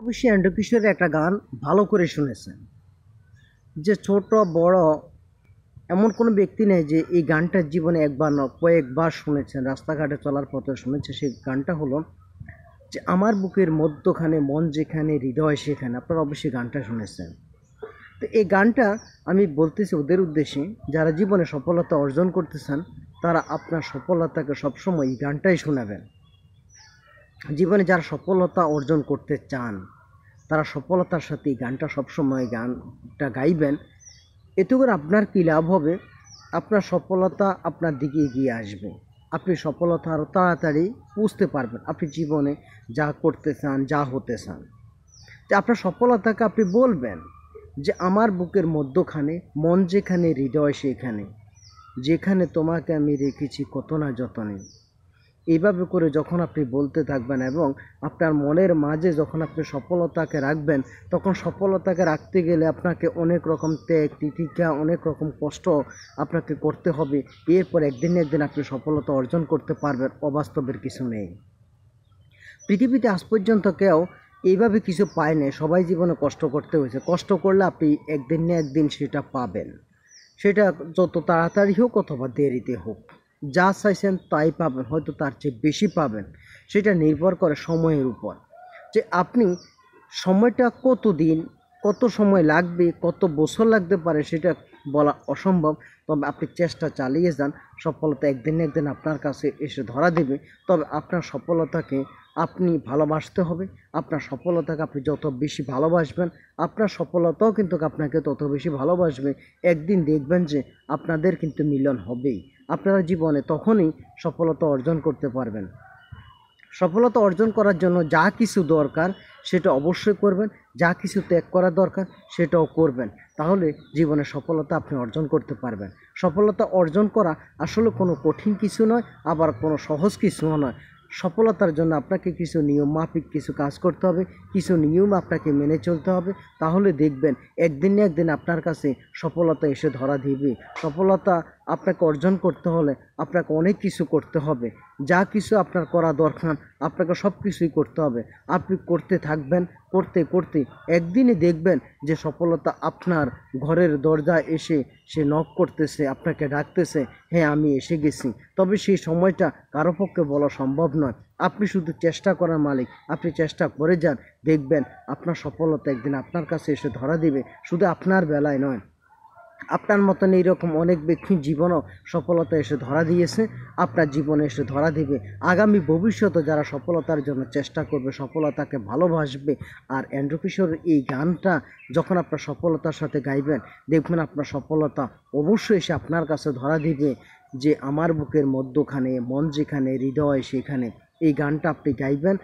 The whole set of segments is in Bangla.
অবশ্যই অ্যান্ড্রু কিশোরের একটা গান ভালো করে শুনেছেন যে ছোট বড় এমন কোনো ব্যক্তি নেই যে এই গানটার জীবনে একবার না কয়েকবার শুনেছেন রাস্তাঘাটে চলার পথে শুনেছে সেই গানটা হলো যে আমার বুকের মধ্যখানে মন যেখানে হৃদয় সেখানে আপনারা অবশ্যই গানটা শুনেছেন তো এই গানটা আমি বলতেছি ওদের উদ্দেশ্যে যারা জীবনে সফলতা অর্জন করতেছেন তারা আপনার সফলতাকে সবসময় এই গানটাই শোনাবেন জীবনে যারা সফলতা অর্জন করতে চান তারা সফলতার সাথে গানটা সবসময় গানটা গাইবেন এতে করে আপনার কী লাভ হবে আপনার সফলতা আপনার দিকে এগিয়ে আসবে আপনি সফলতা আরও তাড়াতাড়ি বুঝতে পারবেন আপনি জীবনে যা করতে চান যা হতে চান তো আপনার সফলতাকে আপনি বলবেন যে আমার বুকের মধ্যখানে মন যেখানে হৃদয় সেখানে যেখানে তোমাকে আমি রেখেছি কত না যতনে এইভাবে করে যখন আপনি বলতে থাকবেন এবং আপনার মনের মাঝে যখন আপনি সফলতাকে রাখবেন তখন সফলতাকে রাখতে গেলে আপনাকে অনেক রকম ত্যাগ টিটিকা অনেক রকম কষ্ট আপনাকে করতে হবে এরপর একদিন একদিন আপনি সফলতা অর্জন করতে পারবেন অবাস্তবের কিছু নেই পৃথিবীতে আজ পর্যন্ত কেউ এইভাবে কিছু পায় না সবাই জীবনে কষ্ট করতে হয়েছে কষ্ট করলে আপনি একদিন না একদিন সেটা পাবেন সেটা যত তাড়াতাড়ি হোক অথবা দেরিতে হোক যা চাইছেন তাই পাবেন হয়তো তার চেয়ে বেশি পাবেন সেটা নির্ভর করে সময়ের উপর যে আপনি সময়টা কত দিন কত সময় লাগবে কত বছর লাগতে পারে সেটা বলা অসম্ভব তবে আপনি চেষ্টা চালিয়ে যান সফলতা একদিন একদিন আপনার কাছে এসে ধরা দেবে তবে আপনার সফলতাকে আপনি ভালোবাসতে হবে আপনার সফলতাকে আপনি যত বেশি ভালোবাসবেন আপনার সফলতাও কিন্তু আপনাকে তত বেশি ভালোবাসবে একদিন দেখবেন যে আপনাদের কিন্তু মিলন হবেই আপনারা জীবনে তখনই সফলতা অর্জন করতে পারবেন সফলতা অর্জন করার জন্য যা কিছু দরকার সেটা অবশ্যই করবেন যা কিছু ত্যাগ করা দরকার সেটাও করবেন তাহলে জীবনে সফলতা আপনি অর্জন করতে পারবেন সফলতা অর্জন করা আসলে কোনো কঠিন কিছু নয় আবার কোনো সহজ কিছুও নয় সফলতার জন্য আপনাকে কিছু নিয়ম মাফিক কিছু কাজ করতে হবে কিছু নিয়ম আপনাকে মেনে চলতে হবে তাহলে দেখবেন একদিন না একদিন আপনার কাছে সফলতা এসে ধরা দিবে সফলতা আপনাকে অর্জন করতে হলে আপনাকে অনেক কিছু করতে হবে যা কিছু আপনার করা দরকার আপনাকে সব কিছুই করতে হবে আপনি করতে থাকবেন করতে করতে একদিনই দেখবেন যে সফলতা আপনার ঘরের দরজায় এসে সে নক করতেছে আপনাকে ডাকতেছে হ্যাঁ আমি এসে গেছি তবে সেই সময়টা কারো পক্ষে বলা সম্ভব নয় আপনি শুধু চেষ্টা করার মালিক আপনি চেষ্টা করে যান দেখবেন আপনার সফলতা একদিন আপনার কাছে এসে ধরা দিবে শুধু আপনার বেলায় নয় আপনার মতন এইরকম অনেক ব্যক্তি জীবনও সফলতা এসে ধরা দিয়েছে আপনার জীবনে এসে ধরা দিবে আগামী ভবিষ্যতে যারা সফলতার জন্য চেষ্টা করবে সফলতাকে ভালোবাসবে আর অ্যান্ড্রু কিশোরের এই গানটা যখন আপনার সফলতার সাথে গাইবেন দেখবেন আপনার সফলতা অবশ্যই এসে আপনার কাছে ধরা দিবে যে আমার বুকের মধ্যখানে মন যেখানে হৃদয় সেখানে এই গানটা আপনি গাইবেন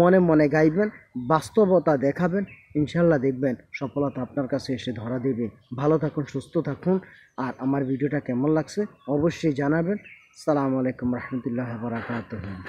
মনে মনে গাইবেন বাস্তবতা দেখাবেন ইনশাল্লাহ দেখবেন সফলতা আপনার কাছে এসে ধরা দেবে ভালো থাকুন সুস্থ থাকুন আর আমার ভিডিওটা কেমন লাগছে অবশ্যই জানাবেন সালামু আলাইকুম রহমতুল্লাহ বরাকাত